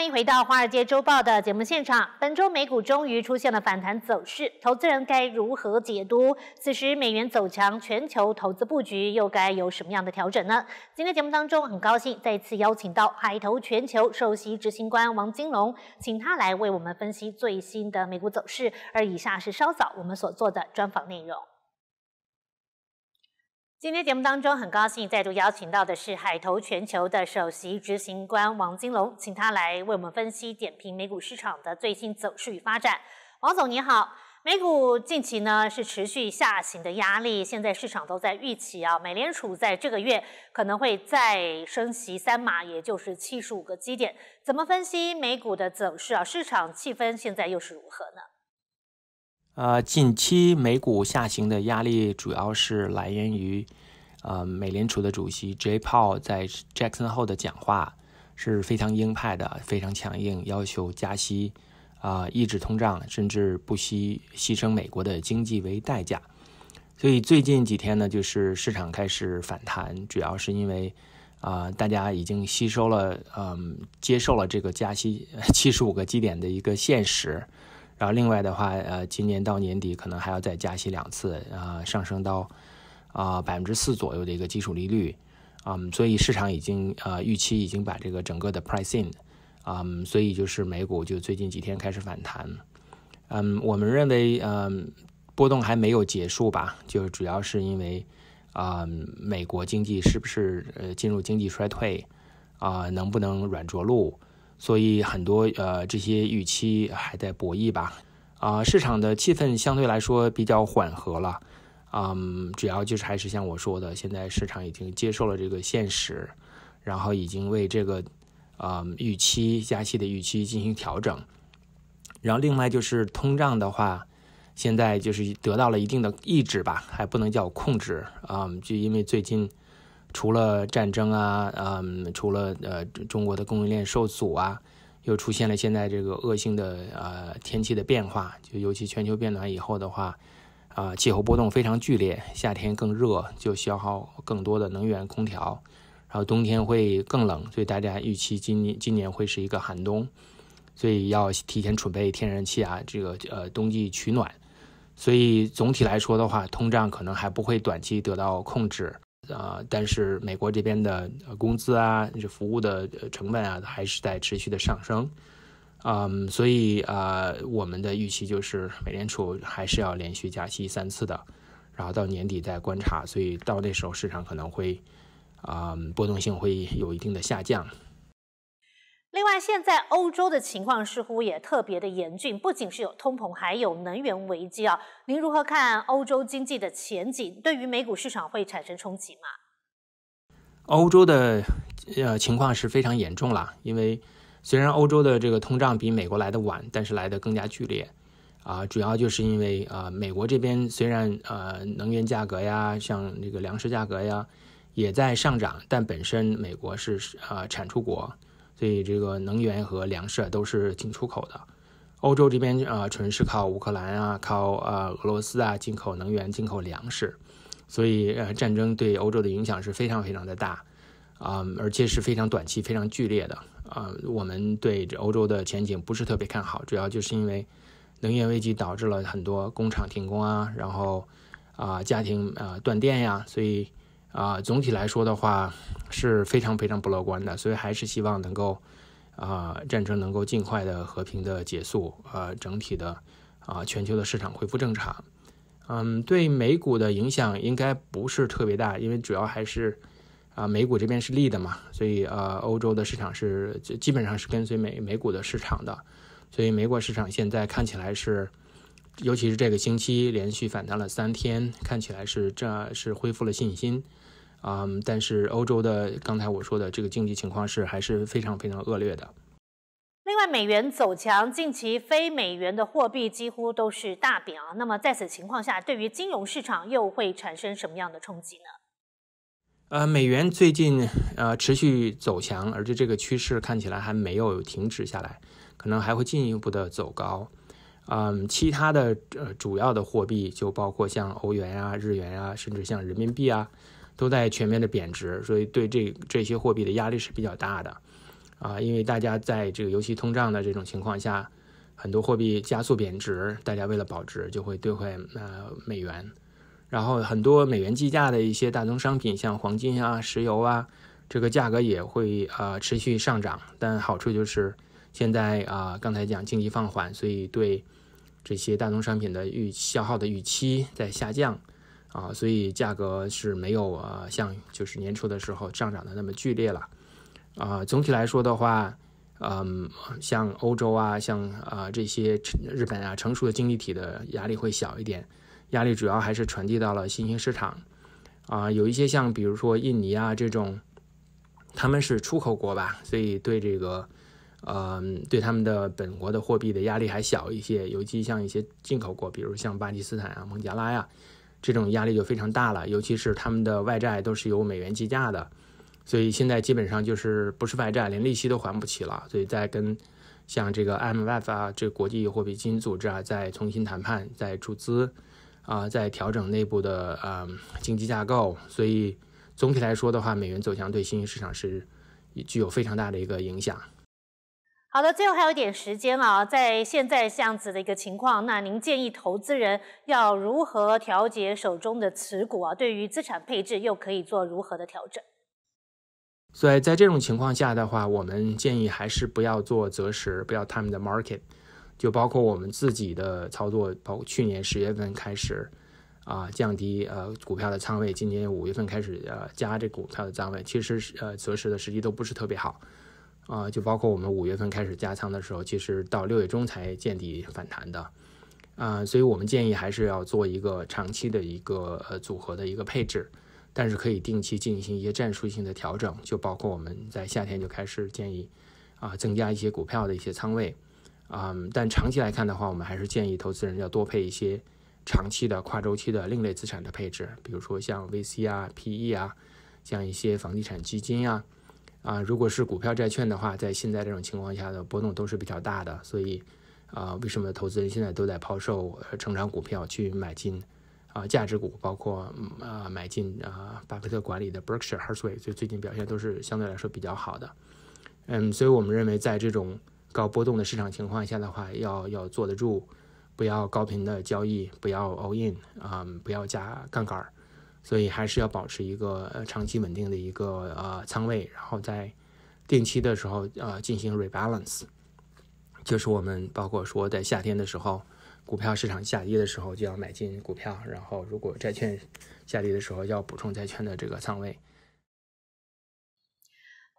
欢迎回到《华尔街周报》的节目现场。本周美股终于出现了反弹走势，投资人该如何解读？此时美元走强，全球投资布局又该有什么样的调整呢？今天节目当中，很高兴再次邀请到海投全球首席执行官王金龙，请他来为我们分析最新的美股走势。而以下是稍早我们所做的专访内容。今天节目当中，很高兴再度邀请到的是海投全球的首席执行官王金龙，请他来为我们分析点评美股市场的最新走势与发展。王总你好，美股近期呢是持续下行的压力，现在市场都在预期啊，美联储在这个月可能会再升息三码，也就是七十五个基点。怎么分析美股的走势啊？市场气氛现在又是如何呢？呃，近期美股下行的压力主要是来源于，呃，美联储的主席 J. Paul 在 Jackson 后的讲话是非常鹰派的，非常强硬，要求加息，啊，抑制通胀，甚至不惜牺牲美国的经济为代价。所以最近几天呢，就是市场开始反弹，主要是因为啊，大家已经吸收了，嗯，接受了这个加息七十五个基点的一个现实。然后另外的话，呃，今年到年底可能还要再加息两次，呃，上升到，啊，百分之四左右的一个基础利率，啊，所以市场已经，呃，预期已经把这个整个的 pricing，啊，所以就是美股就最近几天开始反弹，嗯，我们认为，嗯，波动还没有结束吧，就主要是因为，啊，美国经济是不是呃进入经济衰退，啊，能不能软着陆？所以很多呃这些预期还在博弈吧，啊市场的气氛相对来说比较缓和了，嗯，主要就是还是像我说的，现在市场已经接受了这个现实，然后已经为这个啊预期加息的预期进行调整，然后另外就是通胀的话，现在就是得到了一定的抑制吧，还不能叫控制啊，就因为最近。除了战争啊，嗯，除了呃中国的供应链受阻啊，又出现了现在这个恶性的呃天气的变化，就尤其全球变暖以后的话，啊气候波动非常剧烈，夏天更热就消耗更多的能源空调，然后冬天会更冷，所以大家预期今年今年会是一个寒冬，所以要提前储备天然气啊，这个呃冬季取暖，所以总体来说的话，通胀可能还不会短期得到控制。呃，但是美国这边的工资啊，这服务的成本啊，还是在持续的上升，嗯，所以啊，我们的预期就是美联储还是要连续加息三次的，然后到年底再观察，所以到那时候市场可能会，嗯，波动性会有一定的下降。另外，现在欧洲的情况似乎也特别的严峻，不仅是有通膨，还有能源危机啊。您如何看欧洲经济的前景？对于美股市场会产生冲击吗？欧洲的呃情况是非常严重了，因为虽然欧洲的这个通胀比美国来的晚，但是来的更加剧烈啊。主要就是因为啊，美国这边虽然呃能源价格呀，像这个粮食价格呀也在上涨，但本身美国是啊产出国。所以这个能源和粮食都是进出口的，欧洲这边呃纯是靠乌克兰啊，靠呃俄罗斯啊进口能源、进口粮食，所以呃战争对欧洲的影响是非常非常的大，啊而且是非常短期、非常剧烈的啊。我们对欧洲的前景不是特别看好，主要就是因为能源危机导致了很多工厂停工啊，然后啊家庭啊断电呀，所以。啊，总体来说的话是非常非常不乐观的，所以还是希望能够，啊，战争能够尽快的和平的结束，呃，整体的，啊，全球的市场恢复正常。嗯，对美股的影响应该不是特别大，因为主要还是，啊，美股这边是利的嘛，所以呃，欧洲的市场是基本上是跟随美美股的市场的，所以美国市场现在看起来是，尤其是这个星期连续反弹了三天，看起来是这是恢复了信心。啊，但是欧洲的刚才我说的这个经济情况是还是非常非常恶劣的。另外，美元走强，近期非美元的货币几乎都是大贬啊。那么在此情况下，对于金融市场又会产生什么样的冲击呢？呃，美元最近呃持续走强，而且这个趋势看起来还没有停止下来，可能还会进一步的走高。嗯，其他的呃主要的货币就包括像欧元啊、日元啊，甚至像人民币啊。都在全面的贬值，所以对这这些货币的压力是比较大的，啊，因为大家在这个尤其通胀的这种情况下，很多货币加速贬值，大家为了保值就会兑换呃美元，然后很多美元计价的一些大宗商品，像黄金啊、石油啊，这个价格也会啊持续上涨。但好处就是现在啊，刚才讲经济放缓，所以对这些大宗商品的预消耗的预期在下降。啊，所以价格是没有呃像就是年初的时候上涨的那么剧烈了，啊，总体来说的话，嗯，像欧洲啊，像呃这些日本啊，成熟的经济体的压力会小一点，压力主要还是传递到了新兴市场，啊，有一些像比如说印尼啊这种，他们是出口国吧，所以对这个，呃，对他们的本国的货币的压力还小一些，尤其像一些进口国，比如像巴基斯坦啊、孟加拉呀。这种压力就非常大了，尤其是他们的外债都是由美元计价的，所以现在基本上就是不是外债，连利息都还不起了。所以在跟像这个 IMF 啊，这国际货币基金组织啊，在重新谈判，在注资，啊，在调整内部的啊经济架构。所以总体来说的话，美元走强对新兴市场是具有非常大的一个影响。好的，最后还有一点时间啊，在现在这样子的一个情况，那您建议投资人要如何调节手中的持股啊？对于资产配置又可以做如何的调整？所以在这种情况下的话，我们建议还是不要做择时，不要 time the market。就包括我们自己的操作，包括去年十月份开始啊降低呃股票的仓位，今年五月份开始呃加这股票的仓位，其实呃择时的时机都不是特别好。啊，就包括我们五月份开始加仓的时候，其实到六月中才见底反弹的，啊，所以我们建议还是要做一个长期的一个呃组合的一个配置，但是可以定期进行一些战术性的调整，就包括我们在夏天就开始建议啊增加一些股票的一些仓位，啊，但长期来看的话，我们还是建议投资人要多配一些长期的跨周期的另类资产的配置，比如说像 VC 啊、PE 啊，像一些房地产基金啊。啊，如果是股票、债券的话，在现在这种情况下的波动都是比较大的，所以，啊，为什么投资人现在都在抛售成长股票，去买进啊价值股，包括啊买进啊巴菲特管理的 Berkshire Hathaway，就最近表现都是相对来说比较好的。嗯，所以我们认为，在这种高波动的市场情况下的话，要要坐得住，不要高频的交易，不要 all in，啊，不要加杠杆。所以还是要保持一个长期稳定的一个呃仓位，然后在定期的时候呃进行 rebalance，就是我们包括说在夏天的时候，股票市场下跌的时候就要买进股票，然后如果债券下跌的时候要补充债券的这个仓位。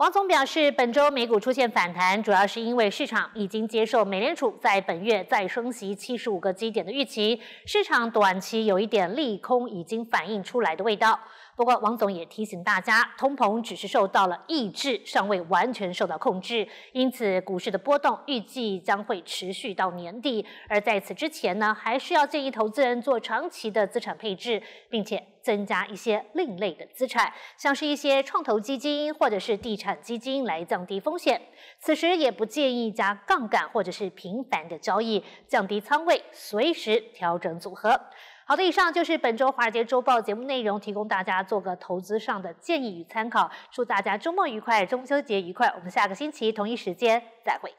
王总表示，本周美股出现反弹，主要是因为市场已经接受美联储在本月再升息七十五个基点的预期，市场短期有一点利空已经反映出来的味道。不过，王总也提醒大家，通膨只是受到了抑制，尚未完全受到控制，因此股市的波动预计将会持续到年底。而在此之前呢，还是要建议投资人做长期的资产配置，并且增加一些另类的资产，像是一些创投基金或者是地产基金来降低风险。此时也不建议加杠杆或者是频繁的交易，降低仓位，随时调整组合。好的，以上就是本周华尔街周报节目内容，提供大家做个投资上的建议与参考。祝大家周末愉快，中秋节愉快！我们下个星期同一时间再会。